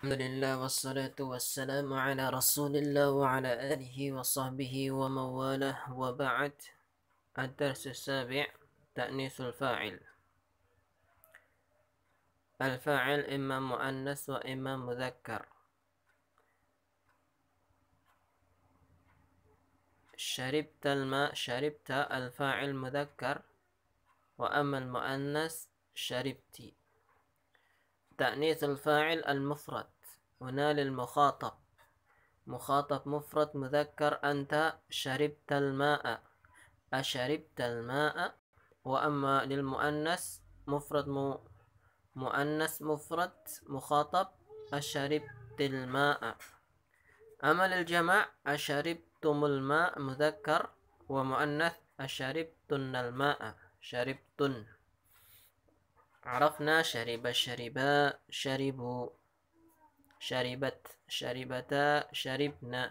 الحمد لله والصلاة والسلام على رسول الله وعلى آله وصحبه ومن والاه وبعد الدرس السابع تأنيث الفاعل الفاعل إما مؤنث وإما مذكر شربت الماء شربت الفاعل مذكر وأما المؤنث شربتي تأنيث الفاعل المفرد هنا للمخاطب مخاطب مفرد مذكر أنت شربت الماء أشربت الماء وأما للمؤنث مفرد م... مؤنث مفرد مخاطب أشربت الماء أما للجمع أشربتم الماء مذكر ومؤنث أشربتن الماء شربتن عرفنا شرب شربا شربوا شربت شربتا شربنا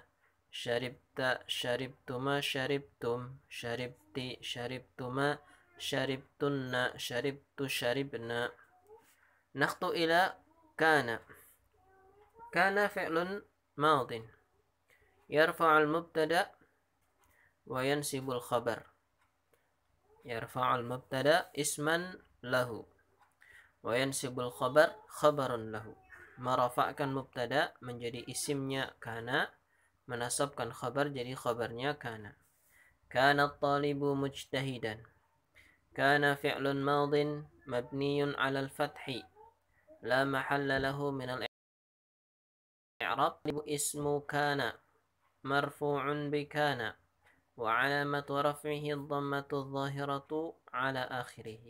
شربت شربتما شربتم شربت شربتما شربتن شربت شربنا نخطو إلى كان كان فعل ماض يرفع المبتدأ وينسب الخبر يرفع المبتدأ اسما له وينسب الخبر khabarun lahu merafakkan mubtada menjadi isimnya kana menasabkan khabar jadi khabarnya kana kana talibu mujtahidan kana fi'lun madin mabniyun 'ala al-fathi la mahalla lahu min al-i'rab ismu kana marfu'un bi kana وعلامة رفعه الضمة الظاهرة على آخره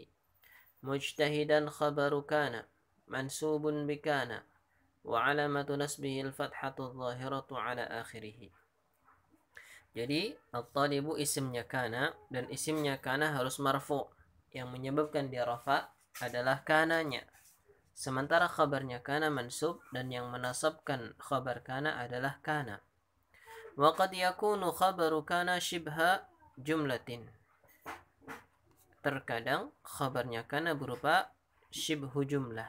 مجتهدا خبر كان منسوب بكان وعلامة نسبه الفتحة الظاهرة على آخره Jadi at-talibu isimnya kana dan isimnya kana harus marfu. Yang menyebabkan dia rafa adalah kananya. Sementara khabarnya kana mansub dan yang menasabkan khabar kana adalah kana. Wa qad yakunu khabaru kana shibha jumlatin. Terkadang khabarnya kana berupa syibhu jumlah.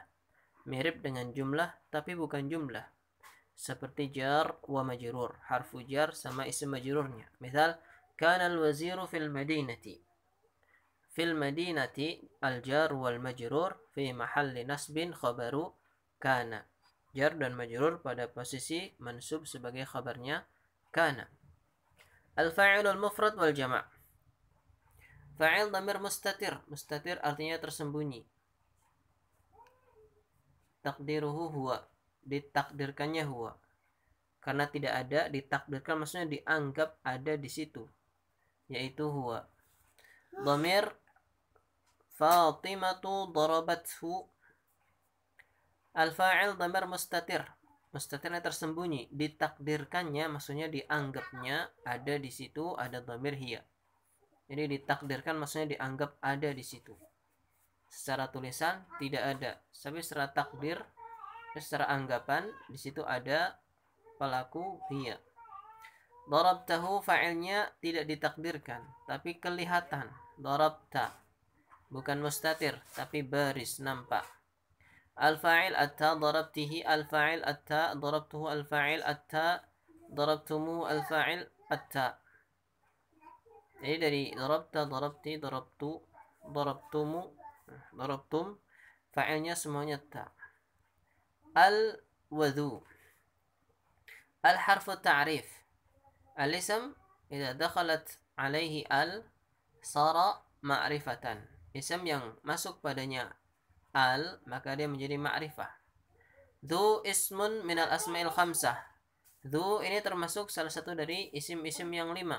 Mirip dengan jumlah tapi bukan jumlah. Seperti jar wa majrur. Harfu jar sama isim majrurnya. Misal, kana al-waziru fil madinati. Fil madinati al-jar wal majrur fi mahalli nasbin khabaru kana. Jar dan majrur pada posisi mansub sebagai khabarnya kana. Al-fa'ilul mufrad wal jama' Fa'il damir mustatir. Mustatir artinya tersembunyi. Takdiruhu huwa. Ditakdirkannya huwa. Karena tidak ada, ditakdirkan maksudnya dianggap ada di situ. Yaitu huwa. Damir Fatimatu darabathu. Al-fa'il damir mustatir. Mustatirnya tersembunyi. Ditakdirkannya maksudnya dianggapnya ada di situ, ada damir hiya. Jadi ditakdirkan maksudnya dianggap ada di situ. Secara tulisan tidak ada, tapi secara takdir secara anggapan di situ ada pelaku dia. Dorab tahu fa'ilnya tidak ditakdirkan, tapi kelihatan. Dorab Darabta bukan mustatir, tapi baris nampak. Al-fa'il atta darabtihi al-fa'il atta darabtuhu al-fa'il atta darabtumu al-fa'il atta jadi dari darabta darabti darabtu darabtumu darabtum fa'ilnya semuanya ta al wadu al harfu ta'rif al ism idza dakhalat alaihi al sara ma'rifatan ism yang masuk padanya al maka dia menjadi ma'rifah Dhu ismun minal asma'il khamsah Dhu ini termasuk salah satu dari isim-isim yang lima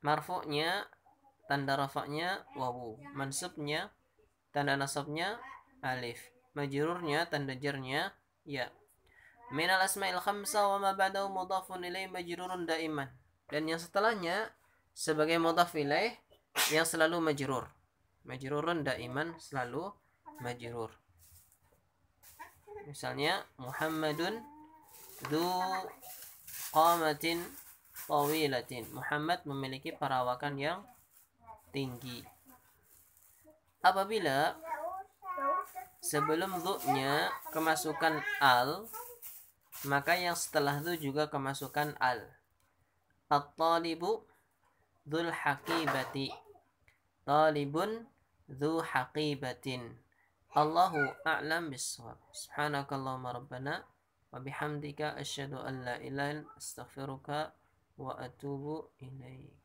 Marfoknya tanda rafaknya wawu mansubnya tanda nasabnya alif majrurnya tanda jarnya ya minal asma'il khamsa wa ma ba'dahu mudhafun ilaih majrurun daiman dan yang setelahnya sebagai mudhaf ilaih yang selalu majrur majrurun daiman selalu majrur misalnya Muhammadun dzu qamatin tawilatin. Muhammad memiliki perawakan yang tinggi. Apabila sebelum dhu-nya kemasukan al, maka yang setelah itu juga kemasukan al. At-talibu dhul haqibati. Talibun dhu haqibatin. Allahu a'lam bisawab. Subhanakallahumma rabbana wa bihamdika asyhadu an la ilaha illa astaghfiruka wa atubu ilaik